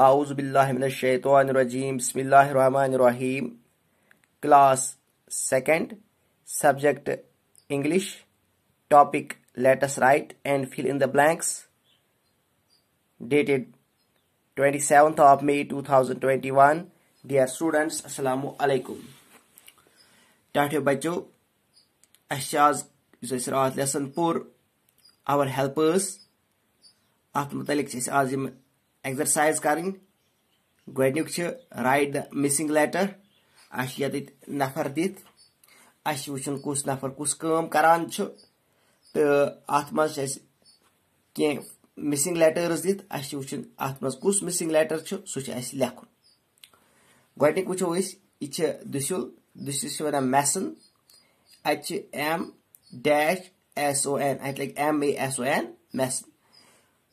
आउज़ आउज़बिल्लिमिनशैतरजीम बसमीम class second subject English topic let's write and fill in the blanks dated twenty seventh of May two thousand twenty one dear students असलकुम टाठियो बच्चो आज रात lesson पुर आवर हेल्पर्स अत मुतल आज एक्सरसाइज करें गुक राइट द मिसिंग लेटर अत नफर दिख अ वन कुछ नफर कुछ काम करान मिसिंग लेटर्स दिख अ वन अत कुछ मिसिंग लेटर सखु गुक वो यह दुशुल दुशिल से वा मैसन अच्छे M dash S O N अत लगे M S O N mason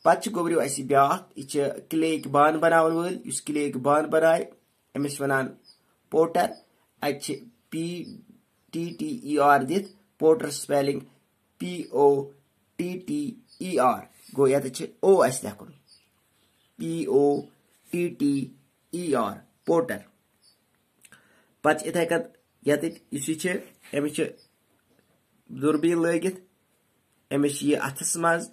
पत् गोबरिव अस ब्या यह क्ले बान बनावन वल इस क्ले बान बनाए अमिस वनान पोटर अत P T T E R दित potter spelling P O T T E R गो ये ओ अस लेखन P O T T E R potter पत् इथे ये अमिश दूरबीन लगित अमिश यह अथस मज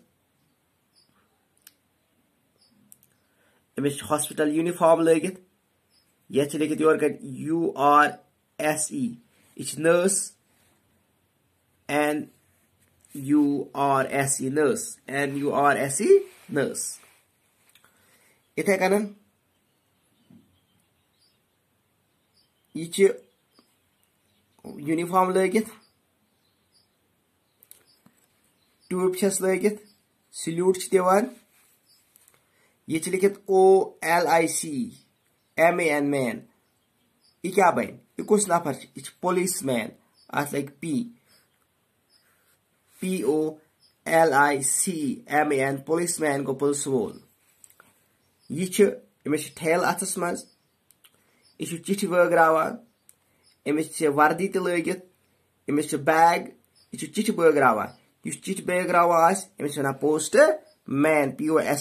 امچ ہاسپٹل یونیفارم لگت یت لکھت یور یو آر ایس ای یہ nurse N U R S E nurse N U R S E nurse یتھے کن یہ یونیفارم لگت ٹوپ چھس لگت سلیوٹ دان ये लिखित O L I C M A N man یہِ کیٛاہ بَنہِ یہِ کُس نفر چھُ یہِ چھُ پولیٖس مین اَتھ لَگہِ P P O L I C M A N policeman گوٚو پُلسہٕ وول یہِ چھُ أمِس چھِ ٹھیلہٕ اَتھَس منٛز یہِ چھُ چِٹھِ بٲگراوان أمِس چھِ وَردی تہِ لٲگِتھ أمِس چھُ بیگ یہِ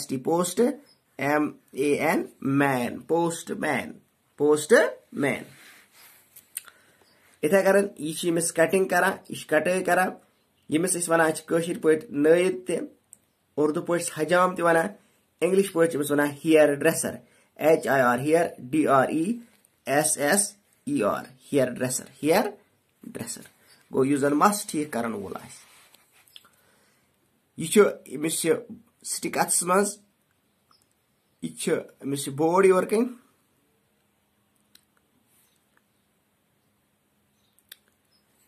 چھُ M A N man postman इथे कारण यह कटिंग करा यह कटे करा ये मिस इस पे कशिर पोट हजाम ते इंग्लिश पे वन hairdresser H I R hair D R E S S E R hairdresser hairdresser गो यू जन मस ठीक कर वो आस स्टिक अत्स मज ietsje misschien beoordeling.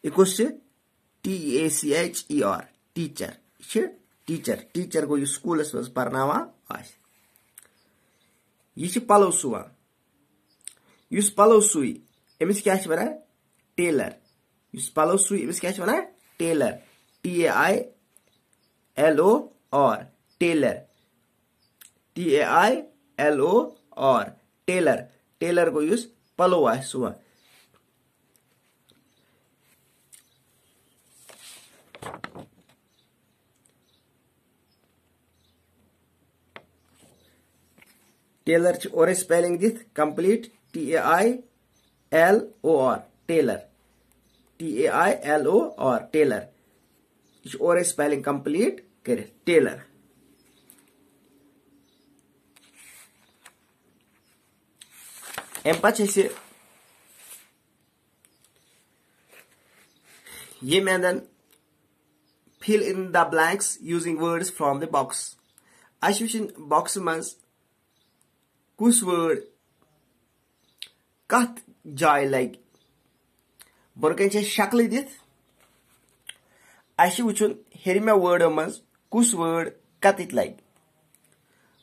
Equals T A C H E R teacher teacher teacher गो यह स्कूलस मज पर्नावान यह पलो सुवान इस पलो सुई क्या वन टेलर इस पलो सुई क्या वन tailor T A I L O R tailor T A I L O और टेलर टेलर को यूज पलो है सुबह टेलर और स्पेलिंग दिथ complete T A I L O R tailor T A I L O R tailor और spelling complete कर tailor Empatisi Yemen'den fill in the blanks using words from the box. Açmışın boxumuz kus word kat joylay. Burkança şaklı dit. Aşı uçun herime wordumuz kus word kat itlay.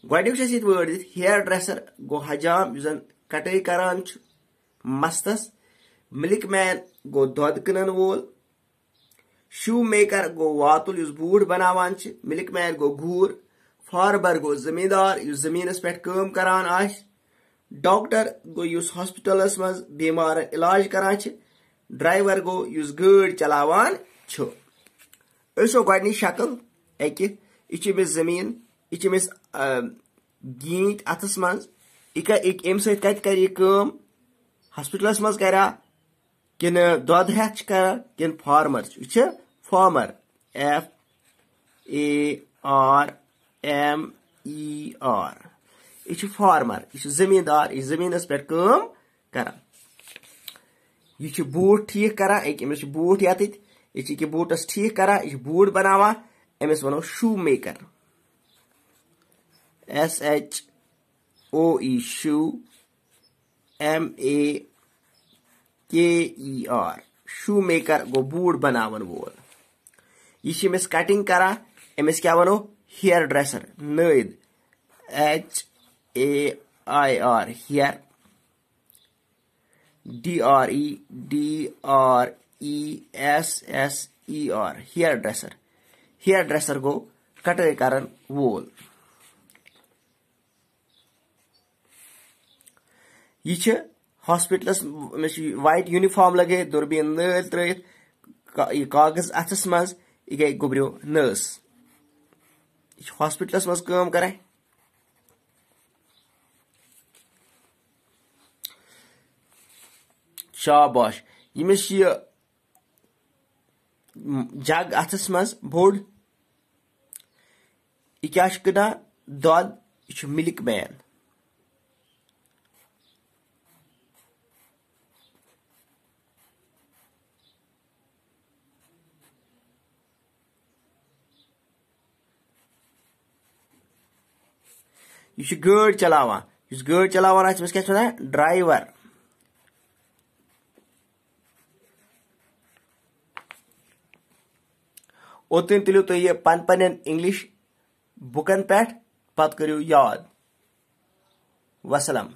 Guaydukşasit word dit hairdresser go hajam yüzen कटे करान मस्तस milkman गो दौद कनन वोल shoemaker गो वातुल बूढ़ बनावान मिल्क मैन गो घूर फार्मर गो जमींदार जमीन पे कम कर डॉक्टर गो इस हॉस्पिटल मज बीमार इलाज करा ड्राइवर गो इस गाड़ चलावान इसो गोडनी शकल अक यह जमीन यह मे गीत अथस मज सत कर हॉस्पिटलस अं, मज कर किन दौद हेथ किन फार्मर यह farmer F A R M E R यह फार्मर यह जमींदार यह जमीन पे कर यह बूट ठीक कर बूट ये यह बूटस ठीक कर यह बूट बनवा अमिस वनो shoemaker S H O shoe M M A K E R shoemaker go boot बनावन वो यह कटिंग स्कैटिंग करा क्या वनो हेयर ड्रेसर नद H A I R hair D R E D R E S S E R hairdresser hairdresser कटे कटरे कारण वोल यह हॉस्पिटल मे वाइट यूनिफॉर्म लगे दूरबीन नल त्र कागज अथस मज यह गई गुबरियो नर्स यह हॉस्पिटल मज कर शाबाश यमिस जग अथस मज बोड यह क्या कदान दौद यह मिल्क मैन یہِ چھُ گٲڑۍ چلاوان یُس گٲڑۍ چلاوان آسہِ تٔمِس کیٛاہ چھِ وَنان ڈرٛایوَر اوٚتانۍ تُلِو تُہۍ یہِ پَن پَنٮ۪ن اِنٛگلِش بُکَن پٮ۪ٹھ پَتہٕ کٔرِو یاد وَسلام